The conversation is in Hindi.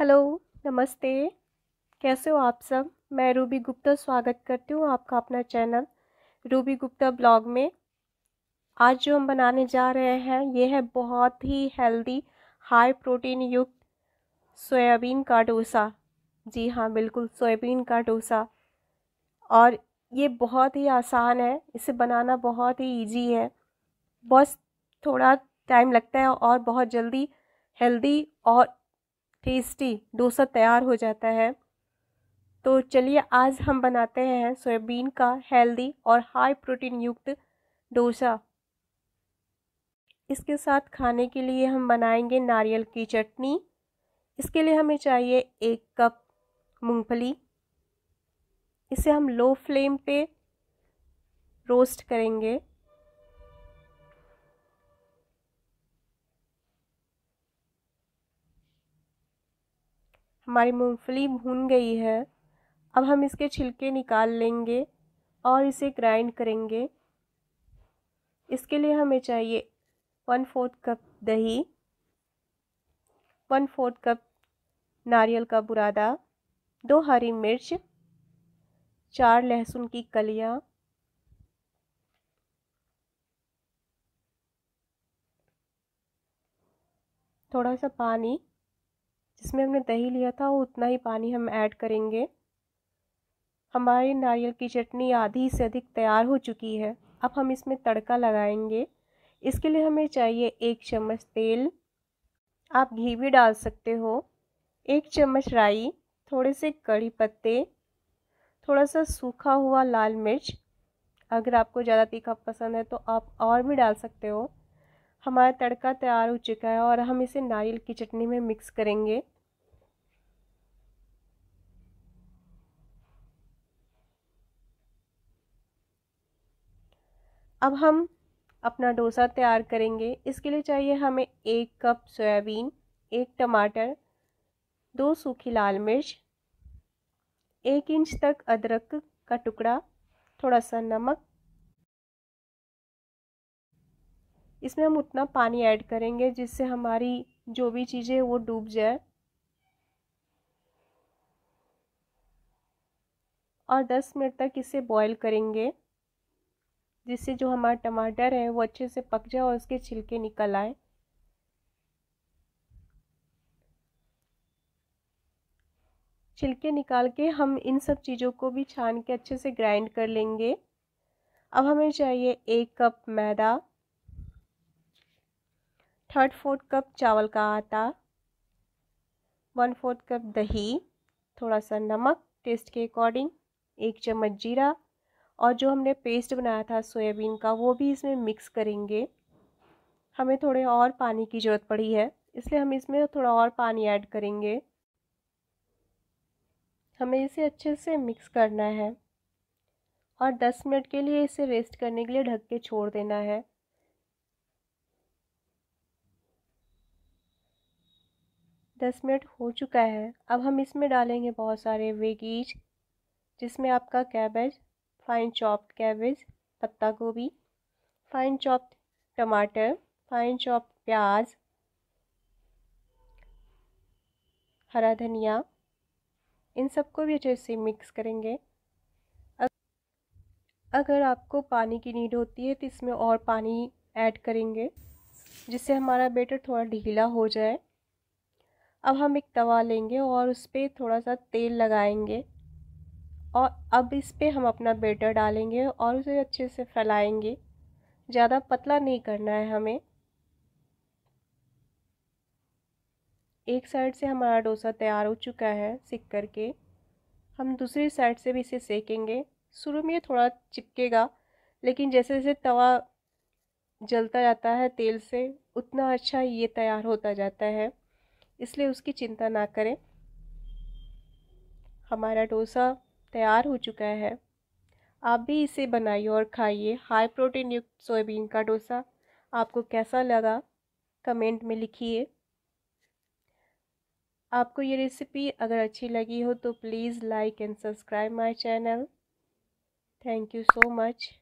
हेलो नमस्ते कैसे हो आप सब मैं रूबी गुप्ता स्वागत करती हूँ आपका अपना चैनल रूबी गुप्ता ब्लॉग में आज जो हम बनाने जा रहे हैं ये है बहुत ही हेल्दी हाई प्रोटीन युक्त सोयाबीन का डोसा जी हाँ बिल्कुल सोयाबीन का डोसा और ये बहुत ही आसान है इसे बनाना बहुत ही इजी है बस थोड़ा टाइम लगता है और बहुत जल्दी हेल्दी और टेस्टी डोसा तैयार हो जाता है तो चलिए आज हम बनाते हैं सोयाबीन का हेल्दी और हाई प्रोटीन युक्त डोसा इसके साथ खाने के लिए हम बनाएंगे नारियल की चटनी इसके लिए हमें चाहिए एक कप मूंगफली इसे हम लो फ्लेम पे रोस्ट करेंगे हमारी मूंगफली भून गई है अब हम इसके छिलके निकाल लेंगे और इसे ग्राइंड करेंगे इसके लिए हमें चाहिए वन फोर्थ कप दही वन फोर्थ कप नारियल का बुरादा दो हरी मिर्च चार लहसुन की कलियाँ थोड़ा सा पानी जिसमें हमने दही लिया था वो उतना ही पानी हम ऐड करेंगे हमारी नारियल की चटनी आधी से अधिक तैयार हो चुकी है अब हम इसमें तड़का लगाएंगे इसके लिए हमें चाहिए एक चम्मच तेल आप घी भी डाल सकते हो एक चम्मच राई थोड़े से कड़ी पत्ते थोड़ा सा सूखा हुआ लाल मिर्च अगर आपको ज़्यादा तीखा पसंद है तो आप और भी डाल सकते हो हमारा तड़का तैयार हो चुका है और हम इसे नारियल की चटनी में मिक्स करेंगे अब हम अपना डोसा तैयार करेंगे इसके लिए चाहिए हमें एक कप सोयाबीन एक टमाटर दो सूखी लाल मिर्च एक इंच तक अदरक का टुकड़ा थोड़ा सा नमक इसमें हम उतना पानी ऐड करेंगे जिससे हमारी जो भी चीज़ें वो डूब जाए और 10 मिनट तक इसे बॉईल करेंगे जिससे जो हमारा टमाटर है वो अच्छे से पक जाए और उसके छिलके निकल आए छिलके निकाल के हम इन सब चीज़ों को भी छान के अच्छे से ग्राइंड कर लेंगे अब हमें चाहिए एक कप मैदा थर्ड फोर्थ कप चावल का आटा वन फोर्थ कप दही थोड़ा सा नमक टेस्ट के अकॉर्डिंग एक चम्मच जीरा और जो हमने पेस्ट बनाया था सोयाबीन का वो भी इसमें मिक्स करेंगे हमें थोड़े और पानी की ज़रूरत पड़ी है इसलिए हम इसमें थोड़ा और पानी ऐड करेंगे हमें इसे अच्छे से मिक्स करना है और 10 मिनट के लिए इसे रेस्ट करने के लिए ढक के छोड़ देना है दस मिनट हो चुका है अब हम इसमें डालेंगे बहुत सारे वेगीज जिसमें आपका कैबेज फाइन चॉप्ड कैबेज पत्ता गोभी फाइन चॉप्ड टमाटर फाइन चॉप्ड प्याज हरा धनिया इन सबको भी अच्छे से मिक्स करेंगे अगर आपको पानी की नीड होती है तो इसमें और पानी ऐड करेंगे जिससे हमारा बेटर थोड़ा ढीला हो जाए अब हम एक तवा लेंगे और उस पर थोड़ा सा तेल लगाएंगे और अब इस पर हम अपना बेटर डालेंगे और उसे अच्छे से फैलाएंगे ज़्यादा पतला नहीं करना है हमें एक साइड से हमारा डोसा तैयार हो चुका है सिक करके हम दूसरी साइड से भी इसे सेकेंगे शुरू में थोड़ा चिपकेगा लेकिन जैसे जैसे तवा जलता जाता है तेल से उतना अच्छा ये तैयार होता जाता है इसलिए उसकी चिंता ना करें हमारा डोसा तैयार हो चुका है आप भी इसे बनाइए और खाइए हाई प्रोटीन युक्त सोयाबीन का डोसा आपको कैसा लगा कमेंट में लिखिए आपको ये रेसिपी अगर अच्छी लगी हो तो please like and subscribe my channel thank you so much